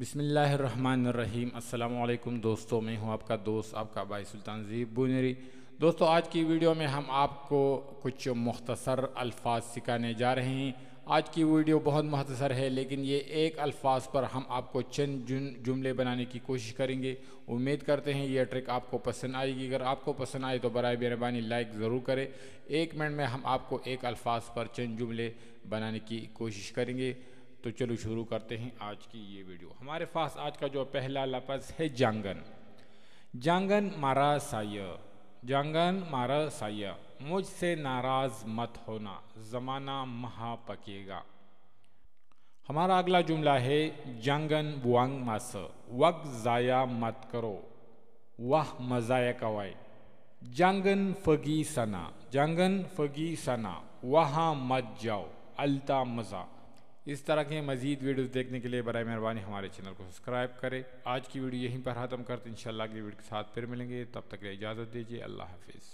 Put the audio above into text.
بسم اللہ الرحمن الرحیم السلام علیکم دوستو میں ہوں آپ کا دوست آپ کا بھائی سلطان زیب بونری دوستو آج کی ویڈیو میں ہم آپ کو کچھ مختصر الفاظ سکھانے جا رہے ہیں آج کی ویڈیو بہت مختصر ہے لیکن یہ ایک الفاظ پر ہم آپ کو چند جملے بنانے کی کوشش کریں گے امید کرتے ہیں یہ ٹرک آپ کو پسند آئے گی اگر آپ کو پسند آئے تو برائے مہربانی لائک ضرور کریں ایک منٹ میں ہم آپ کو ایک الفاظ پر چند جملے بنانے کی کوشش کریں گے تو چلو شروع کرتے ہیں آج کی یہ ویڈیو ہمارے پاس آج کا جو پہلا لفظ ہے جانگن جانگن مارا سایہ جانگن مارا سایہ مجھ سے ناراض مت ہونا زمانہ مہا پکے گا ہمارا اگلا جملہ ہے جانگن بوانگ ماس وقت ضائع مت کرو وہ مزایا کوائے جانگن فگی سنا جانگن فگی سنا وہاں مت جاؤ التا مزہ اس طرح کے مزید ویڈیوز دیکھنے کے لیے برائے مہربانی ہمارے چینل کو سبسکرائب کریں آج کی ویڈیو یہیں پر ختم کرتے ہیں انشاءاللہ کی ویڈیو کے ساتھ پھر ملیں گے تب تک اجازت دیجیے اللہ حافظ